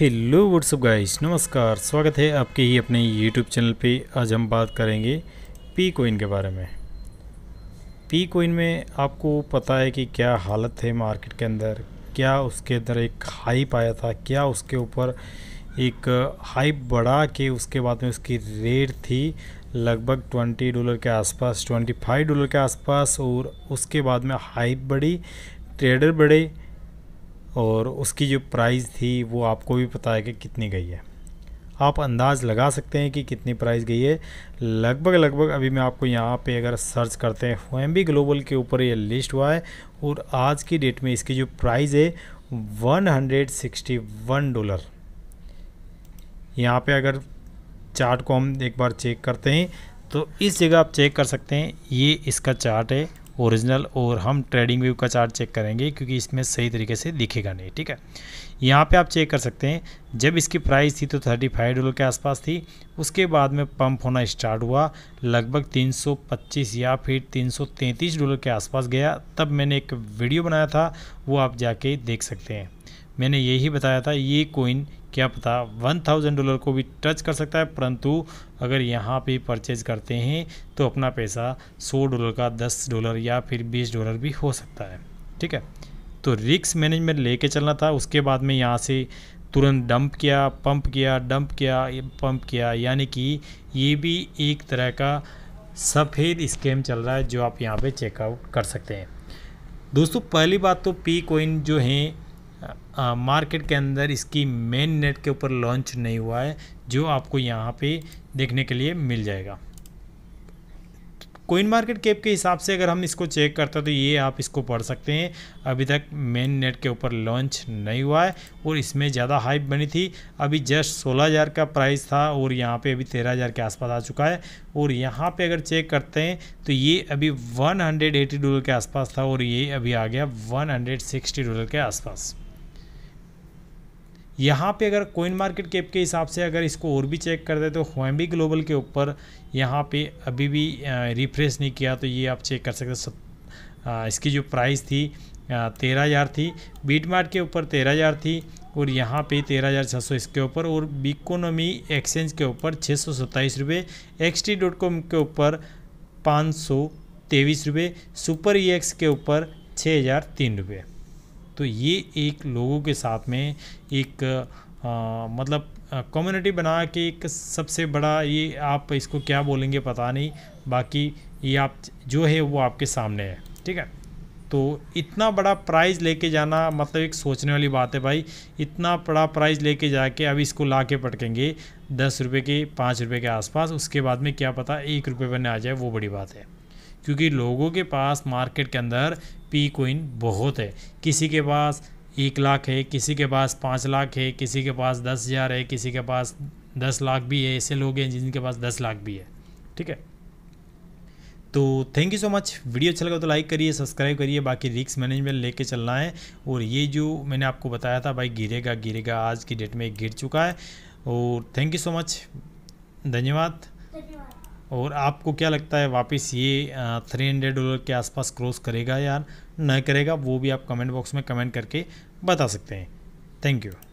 hello what's up guys नमस्कार स्वागत है आपके ही अपने यूट्यूब चैनल पे आज हम बात करेंगे पी कोइन के बारे में पी कोइन में आपको पता है कि क्या हालत है मार्केट के अंदर क्या उसके अंदर एक हाइप आया था क्या उसके ऊपर एक हाइप बढ़ा के उसके बाद में उसकी रेट थी लगभग 20 डॉलर के आसपास 25 डॉलर के आसपास और उसके बाद में हाइप बढ़ी ट्रेडर बढ़े और उसकी जो प्राइस थी वो आपको भी पता है कि कितनी गई है आप अंदाज़ लगा सकते हैं कि कितनी प्राइस गई है लगभग लगभग अभी मैं आपको यहाँ पे अगर सर्च करते हैं एम ग्लोबल के ऊपर ये लिस्ट हुआ है और आज की डेट में इसकी जो प्राइस है 161 डॉलर यहाँ पे अगर चार्ट को हम एक बार चेक करते हैं तो इस जगह आप चेक कर सकते हैं ये इसका चार्ट है ओरिजिनल और हम ट्रेडिंग व्यू का चार्ट चेक करेंगे क्योंकि इसमें सही तरीके से दिखेगा नहीं ठीक है यहाँ पे आप चेक कर सकते हैं जब इसकी प्राइस थी तो 35 डॉलर के आसपास थी उसके बाद में पंप होना स्टार्ट हुआ लगभग 325 या फिर 333 डॉलर के आसपास गया तब मैंने एक वीडियो बनाया था वो आप जाके देख सकते हैं मैंने यही बताया था ये कोइन क्या पता वन थाउजेंड डॉलर को भी टच कर सकता है परंतु अगर यहाँ पे परचेज करते हैं तो अपना पैसा सौ डॉलर का दस डॉलर या फिर बीस डॉलर भी हो सकता है ठीक है तो रिक्स मैनेजमेंट लेके चलना था उसके बाद में यहाँ से तुरंत डंप किया पंप किया डंप किया पंप किया यानी कि ये भी एक तरह का सफ़ेद स्कैम चल रहा है जो आप यहाँ पर चेकआउट कर सकते हैं दोस्तों पहली बात तो पी कोइन जो हैं मार्केट के अंदर इसकी मेन नेट के ऊपर लॉन्च नहीं हुआ है जो आपको यहाँ पे देखने के लिए मिल जाएगा कोइन मार्केट कैप के हिसाब से अगर हम इसको चेक करते हैं तो ये आप इसको पढ़ सकते हैं अभी तक मेन नेट के ऊपर लॉन्च नहीं हुआ है और इसमें ज़्यादा हाइप बनी थी अभी जस्ट 16000 का प्राइस था और यहाँ पे अभी 13000 के आसपास आ चुका है और यहाँ पे अगर चेक करते हैं तो ये अभी 180 डॉलर के आसपास था और ये अभी आ गया वन डॉलर के आसपास यहाँ पे अगर कोइन मार्केट कैप के हिसाब से अगर इसको और भी चेक कर दे तो होम्बी ग्लोबल के ऊपर यहाँ पे अभी भी रिफ्रेश नहीं किया तो ये आप चेक कर सकते सत, आ, इसकी जो प्राइस थी तेरह हज़ार थी बीट मार्ट के ऊपर तेरह हज़ार थी और यहाँ पे तेरह हज़ार छः सौ इसके ऊपर और बिकोनॉमी एक्सचेंज के ऊपर छः सौ सत्ताईस रुपये एक्स टी डॉट कॉम के ऊपर पाँच सौ तेईस रुपये सुपर ई एक्स के ऊपर छः हज़ार तीन रुपये तो ये एक लोगों के साथ में एक आ, मतलब कम्युनिटी बना के एक सबसे बड़ा ये आप इसको क्या बोलेंगे पता नहीं बाकी ये आप जो है वो आपके सामने है ठीक है तो इतना बड़ा प्राइज़ लेके जाना मतलब एक सोचने वाली बात है भाई इतना बड़ा प्राइज़ लेके जाके अब इसको ला के पटकेंगे दस रुपये के पाँच रुपये के आसपास उसके बाद में क्या पता एक रुपये बनने आ जाए वो बड़ी बात है क्योंकि लोगों के पास मार्केट के अंदर पी कोइन बहुत है किसी के पास एक लाख है किसी के पास पाँच लाख है किसी के पास दस हज़ार है किसी के पास दस लाख भी है ऐसे लोग हैं जिनके पास दस लाख भी है ठीक है तो thank you so much video अच्छा लगा तो लाइक करिए सब्सक्राइब करिए बाकी रिक्स मैनेजमेंट लेके चलना है और ये जो मैंने आपको बताया था भाई गिरेगा गिरेगा आज की डेट में गिर चुका है और थैंक यू सो मच धन्यवाद और आपको क्या लगता है वापस ये थ्री हंड्रेड डॉलर के आसपास क्रॉस करेगा या न करेगा वो भी आप कमेंट बॉक्स में कमेंट करके बता सकते हैं थैंक यू